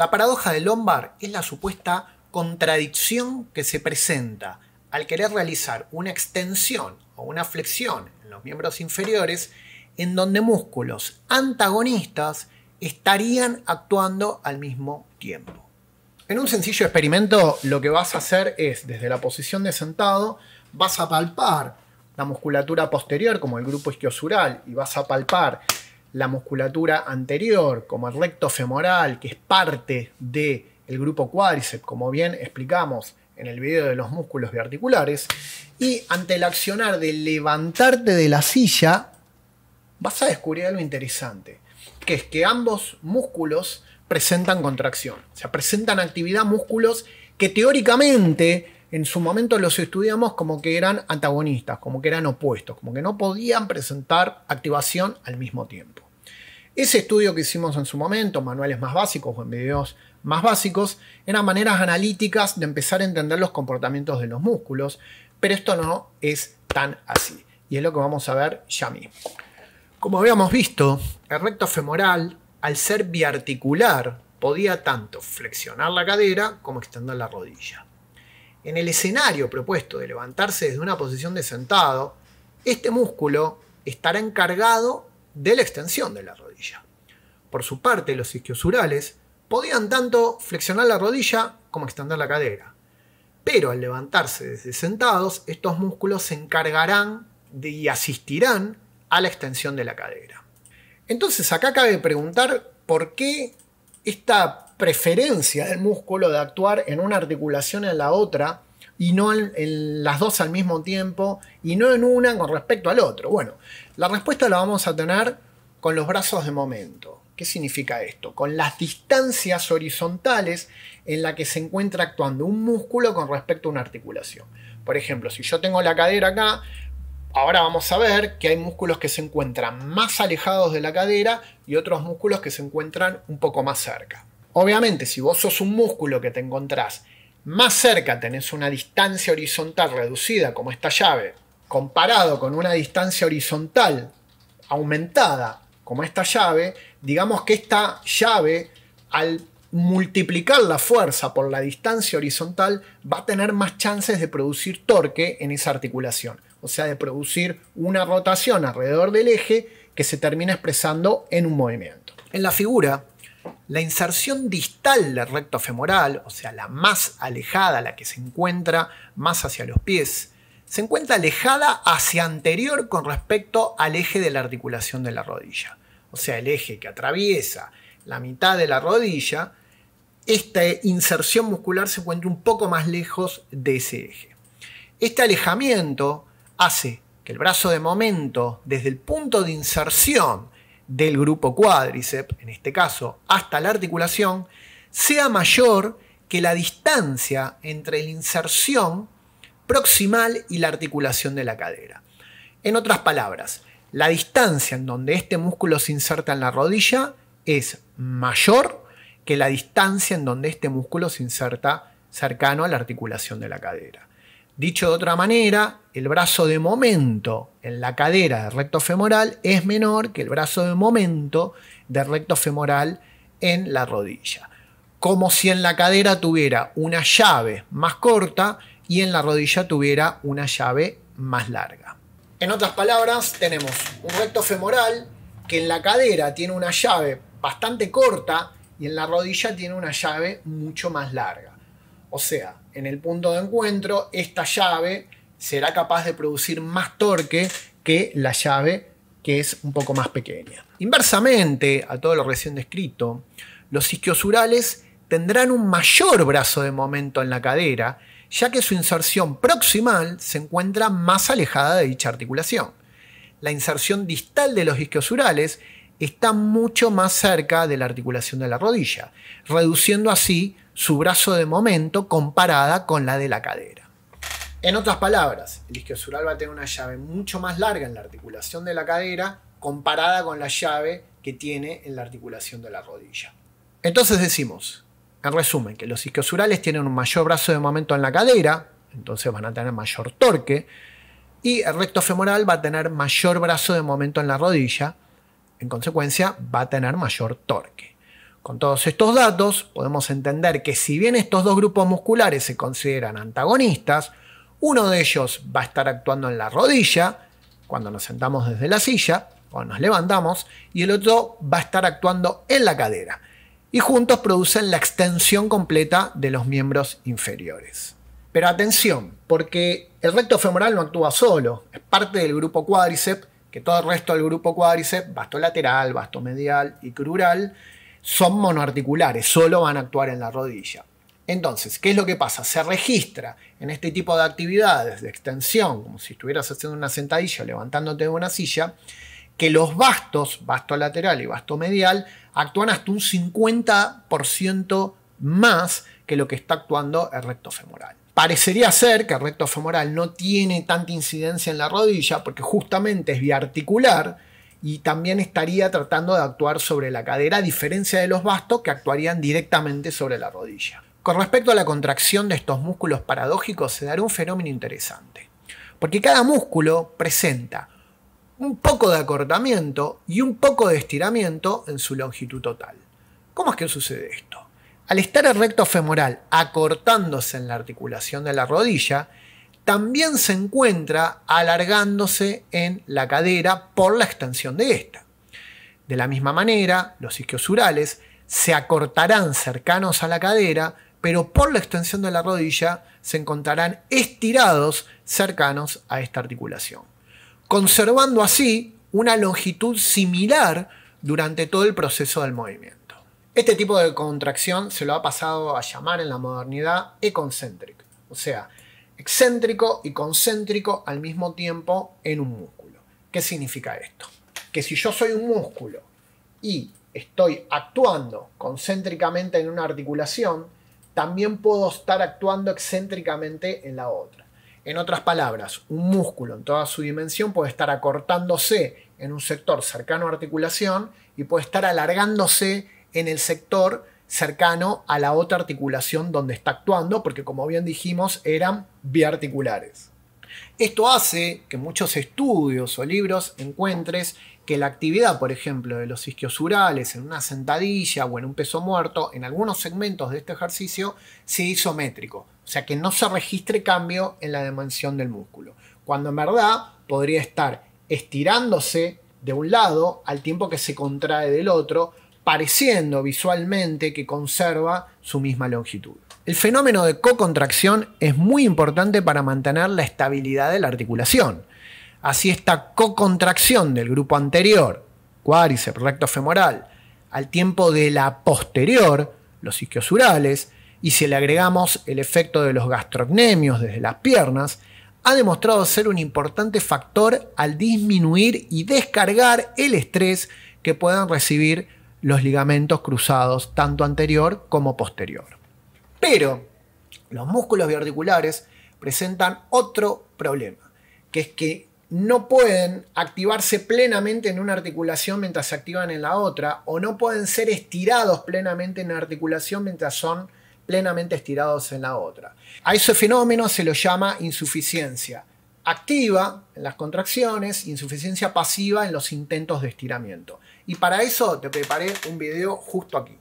La paradoja del lombar es la supuesta contradicción que se presenta al querer realizar una extensión o una flexión en los miembros inferiores en donde músculos antagonistas estarían actuando al mismo tiempo. En un sencillo experimento lo que vas a hacer es, desde la posición de sentado, vas a palpar la musculatura posterior como el grupo isquiosural y vas a palpar la musculatura anterior, como el recto femoral, que es parte del el grupo cuádriceps, como bien explicamos en el video de los músculos biarticulares, y ante el accionar de levantarte de la silla, vas a descubrir algo interesante, que es que ambos músculos presentan contracción, o sea, presentan actividad músculos que teóricamente en su momento los estudiamos como que eran antagonistas, como que eran opuestos, como que no podían presentar activación al mismo tiempo. Ese estudio que hicimos en su momento, manuales más básicos o en videos más básicos, eran maneras analíticas de empezar a entender los comportamientos de los músculos, pero esto no es tan así. Y es lo que vamos a ver ya mismo. Como habíamos visto, el recto femoral, al ser biarticular, podía tanto flexionar la cadera como extender la rodilla en el escenario propuesto de levantarse desde una posición de sentado, este músculo estará encargado de la extensión de la rodilla. Por su parte, los isquiosurales podían tanto flexionar la rodilla como extender la cadera. Pero al levantarse desde sentados, estos músculos se encargarán de, y asistirán a la extensión de la cadera. Entonces acá cabe preguntar por qué esta preferencia del músculo de actuar en una articulación en la otra y no en, las dos al mismo tiempo y no en una con respecto al otro. Bueno, la respuesta la vamos a tener con los brazos de momento. ¿Qué significa esto? Con las distancias horizontales en la que se encuentra actuando un músculo con respecto a una articulación. Por ejemplo, si yo tengo la cadera acá, Ahora vamos a ver que hay músculos que se encuentran más alejados de la cadera y otros músculos que se encuentran un poco más cerca. Obviamente, si vos sos un músculo que te encontrás más cerca, tenés una distancia horizontal reducida, como esta llave, comparado con una distancia horizontal aumentada, como esta llave, digamos que esta llave, al multiplicar la fuerza por la distancia horizontal, va a tener más chances de producir torque en esa articulación. O sea, de producir una rotación alrededor del eje que se termina expresando en un movimiento. En la figura la inserción distal del recto femoral, o sea, la más alejada, la que se encuentra más hacia los pies, se encuentra alejada hacia anterior con respecto al eje de la articulación de la rodilla. O sea, el eje que atraviesa la mitad de la rodilla, esta inserción muscular se encuentra un poco más lejos de ese eje. Este alejamiento hace que el brazo de momento, desde el punto de inserción del grupo cuádriceps, en este caso, hasta la articulación, sea mayor que la distancia entre la inserción proximal y la articulación de la cadera. En otras palabras, la distancia en donde este músculo se inserta en la rodilla es mayor que la distancia en donde este músculo se inserta cercano a la articulación de la cadera. Dicho de otra manera, el brazo de momento en la cadera del recto femoral es menor que el brazo de momento del recto femoral en la rodilla. Como si en la cadera tuviera una llave más corta y en la rodilla tuviera una llave más larga. En otras palabras, tenemos un recto femoral que en la cadera tiene una llave bastante corta y en la rodilla tiene una llave mucho más larga. O sea, en el punto de encuentro, esta llave será capaz de producir más torque que la llave que es un poco más pequeña. Inversamente a todo lo recién descrito, los isquiosurales tendrán un mayor brazo de momento en la cadera, ya que su inserción proximal se encuentra más alejada de dicha articulación. La inserción distal de los isquiosurales está mucho más cerca de la articulación de la rodilla, reduciendo así su brazo de momento comparada con la de la cadera. En otras palabras, el isquiosural va a tener una llave mucho más larga en la articulación de la cadera comparada con la llave que tiene en la articulación de la rodilla. Entonces decimos, en resumen, que los isquiosurales tienen un mayor brazo de momento en la cadera, entonces van a tener mayor torque, y el recto femoral va a tener mayor brazo de momento en la rodilla, en consecuencia va a tener mayor torque. Con todos estos datos podemos entender que si bien estos dos grupos musculares se consideran antagonistas, uno de ellos va a estar actuando en la rodilla, cuando nos sentamos desde la silla, o nos levantamos, y el otro va a estar actuando en la cadera. Y juntos producen la extensión completa de los miembros inferiores. Pero atención, porque el recto femoral no actúa solo, es parte del grupo cuádriceps, que todo el resto del grupo cuádriceps, vasto lateral, vasto medial y crural, son monoarticulares, solo van a actuar en la rodilla. Entonces, ¿qué es lo que pasa? Se registra en este tipo de actividades de extensión, como si estuvieras haciendo una sentadilla o levantándote de una silla, que los bastos, basto lateral y vasto medial, actúan hasta un 50% más que lo que está actuando el recto femoral. Parecería ser que el recto femoral no tiene tanta incidencia en la rodilla porque justamente es biarticular, y también estaría tratando de actuar sobre la cadera, a diferencia de los bastos que actuarían directamente sobre la rodilla. Con respecto a la contracción de estos músculos paradójicos, se dará un fenómeno interesante, porque cada músculo presenta un poco de acortamiento y un poco de estiramiento en su longitud total. ¿Cómo es que sucede esto? Al estar el recto femoral acortándose en la articulación de la rodilla, también se encuentra alargándose en la cadera por la extensión de esta. De la misma manera, los isquiosurales se acortarán cercanos a la cadera, pero por la extensión de la rodilla se encontrarán estirados cercanos a esta articulación, conservando así una longitud similar durante todo el proceso del movimiento. Este tipo de contracción se lo ha pasado a llamar en la modernidad Econcentric, o sea, excéntrico y concéntrico al mismo tiempo en un músculo. ¿Qué significa esto? Que si yo soy un músculo y estoy actuando concéntricamente en una articulación, también puedo estar actuando excéntricamente en la otra. En otras palabras, un músculo en toda su dimensión puede estar acortándose en un sector cercano a articulación y puede estar alargándose en el sector cercano a la otra articulación donde está actuando, porque como bien dijimos, eran biarticulares. Esto hace que muchos estudios o libros encuentres que la actividad, por ejemplo, de los isquiosurales en una sentadilla o en un peso muerto, en algunos segmentos de este ejercicio, se isométrico, o sea que no se registre cambio en la dimensión del músculo, cuando en verdad podría estar estirándose de un lado al tiempo que se contrae del otro, pareciendo visualmente que conserva su misma longitud. El fenómeno de cocontracción es muy importante para mantener la estabilidad de la articulación. Así esta cocontracción del grupo anterior, cuádriceps recto femoral, al tiempo de la posterior, los isquiosurales, y si le agregamos el efecto de los gastrocnemios desde las piernas, ha demostrado ser un importante factor al disminuir y descargar el estrés que puedan recibir los ligamentos cruzados, tanto anterior como posterior. Pero los músculos biarticulares presentan otro problema, que es que no pueden activarse plenamente en una articulación mientras se activan en la otra, o no pueden ser estirados plenamente en la articulación mientras son plenamente estirados en la otra. A ese fenómeno se lo llama insuficiencia activa en las contracciones, insuficiencia pasiva en los intentos de estiramiento. Y para eso te preparé un video justo aquí.